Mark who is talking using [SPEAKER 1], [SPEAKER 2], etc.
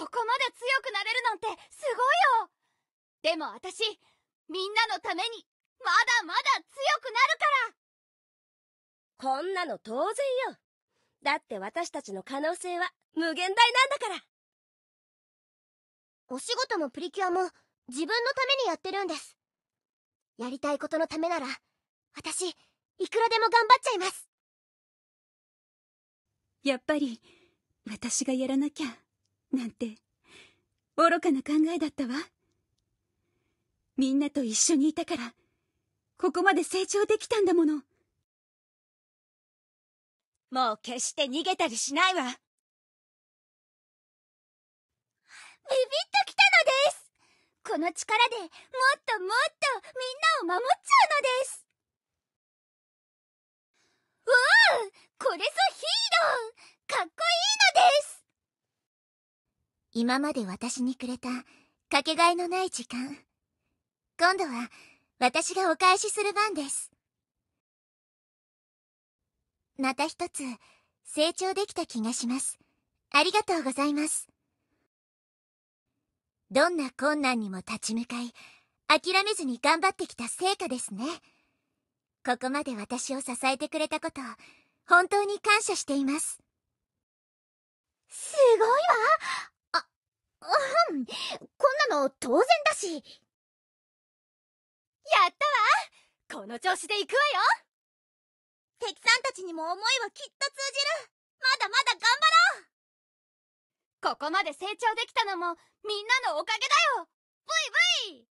[SPEAKER 1] ここまで強くなれるなんてすごいよでも私みんなのためにまだまだ強くなるからこんなの当然よだって私たちの可能性は無限大なんだからお仕事もプリキュアも自分のためにやってるんですやりたいことのためなら私いくらでも頑張っちゃいますやっぱり私がやらなきゃなんて愚かな考えだったわみんなと一緒にいたからここまで成長できたんだものもう決して逃げたりしないわビビッときたのですこの力でもっともっとみんなを守っちゃうのですわあこれぞ今まで私にくれたかけがえのない時間今度は私がお返しする番ですまた一つ成長できた気がしますありがとうございますどんな困難にも立ち向かい諦めずに頑張ってきた成果ですねここまで私を支えてくれたこと本当に感謝していますすごいわこんなの当然だし。やったわこの調子で行くわよ敵さんたちにも思いはきっと通じるまだまだ頑張ろうここまで成長できたのもみんなのおかげだよブイブイ